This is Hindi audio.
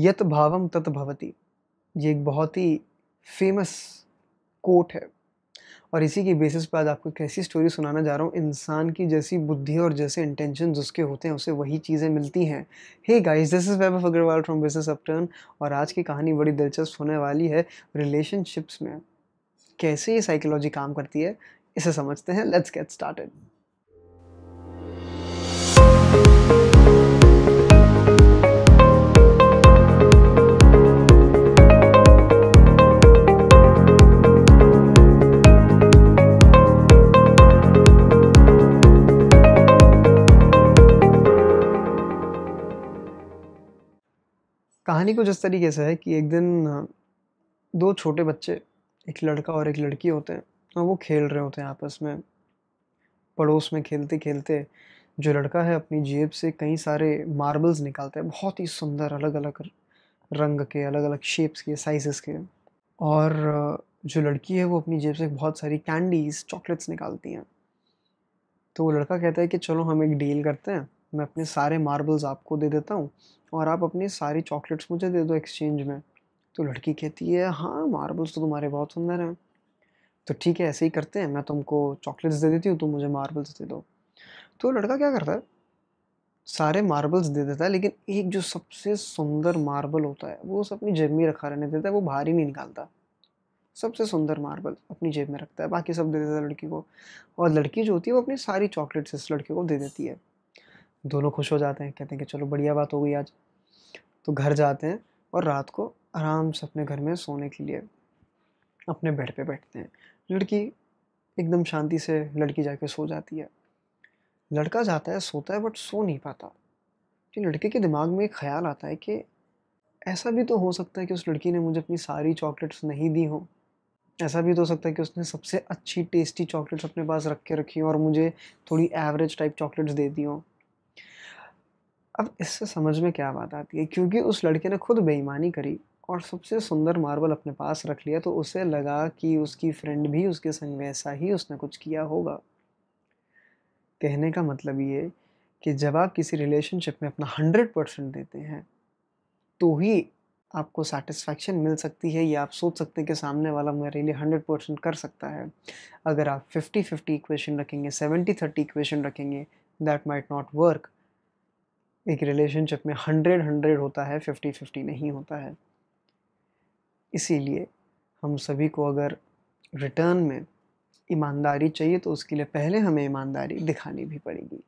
यत भावम तत भवती ये एक बहुत ही फेमस कोट है और इसी के बेसिस पर आज आपको एक ऐसी स्टोरी सुनाना जा रहा हूँ इंसान की जैसी बुद्धि और जैसे इंटेंशन उसके होते हैं उसे वही चीज़ें मिलती हैं hey guys this is Vaibhav Agrawal from Business Upturn और आज की कहानी बड़ी दिलचस्प होने वाली है रिलेशनशिप्स में कैसे ये साइकोलॉजी काम करती है इसे समझते हैं लेट्स गेट स्टार्टेड कहानी कुछ इस तरीके से है कि एक दिन दो छोटे बच्चे एक लड़का और एक लड़की होते हैं और वो खेल रहे होते हैं आपस में पड़ोस में खेलते खेलते जो लड़का है अपनी जेब से कई सारे मार्बल्स निकालते हैं बहुत ही सुंदर अलग अलग रंग के अलग अलग शेप्स के साइजेस के और जो लड़की है वो अपनी जेब से बहुत सारी कैंडीज़ चॉकलेट्स निकालती हैं तो वो लड़का कहता है कि चलो हम एक डील करते हैं मैं अपने सारे मार्बल्स आपको दे देता हूँ और आप अपनी सारी चॉकलेट्स मुझे दे दो एक्सचेंज में तो लड़की कहती है हाँ मार्बल्स तो तुम्हारे बहुत सुंदर हैं तो ठीक है ऐसे ही करते हैं मैं तुमको चॉकलेट्स दे देती हूँ तुम मुझे मार्बल्स दे दो तो लड़का क्या करता है सारे मार्बल्स दे देता है लेकिन एक जो सबसे सुंदर मार्बल होता है वो उस अपनी जेब में रखा रहने देता है वो बाहर ही नहीं निकालता सबसे सुंदर मार्बल अपनी जेब में रखता है बाकी सब दे देता है लड़की को और लड़की जो होती है वो अपनी सारी चॉकलेट्स इस लड़के को दे देती है दोनों खुश हो जाते हैं कहते हैं कि चलो बढ़िया बात हो गई आज तो घर जाते हैं और रात को आराम से अपने घर में सोने के लिए अपने बेड पे बैठते हैं लड़की एकदम शांति से लड़की जाके सो जाती है लड़का जाता है सोता है बट सो नहीं पाता कि लड़के के दिमाग में एक ख्याल आता है कि ऐसा भी तो हो सकता है कि उस लड़की ने मुझे अपनी सारी चॉकलेट्स नहीं दी हों ऐसा भी तो हो सकता है कि उसने सबसे अच्छी टेस्टी चॉकलेट्स अपने पास रख के रखी और मुझे थोड़ी एवरेज टाइप चॉकलेट्स दे दी हों अब इससे समझ में क्या बात आती है क्योंकि उस लड़के ने खुद बेईमानी करी और सबसे सुंदर मार्बल अपने पास रख लिया तो उसे लगा कि उसकी फ्रेंड भी उसके संग वैसा ही उसने कुछ किया होगा कहने का मतलब ये कि जब आप किसी रिलेशनशिप में अपना हंड्रेड परसेंट देते हैं तो ही आपको सेटिस्फैक्शन मिल सकती है या आप सोच सकते हैं कि सामने वाला मेरे लिए हंड्रेड परसेंट कर सकता है अगर आप फिफ्टी फिफ्टी इक्वेशन रखेंगे सेवेंटी थर्टी इक्वेशन रखेंगे दैट माइट नॉट वर्क एक रिलेशनशिप में हंड्रेड हंड्रेड होता है फिफ्टी फिफ्टी नहीं होता है इसीलिए हम सभी को अगर रिटर्न में ईमानदारी चाहिए तो उसके लिए पहले हमें ईमानदारी दिखानी भी पड़ेगी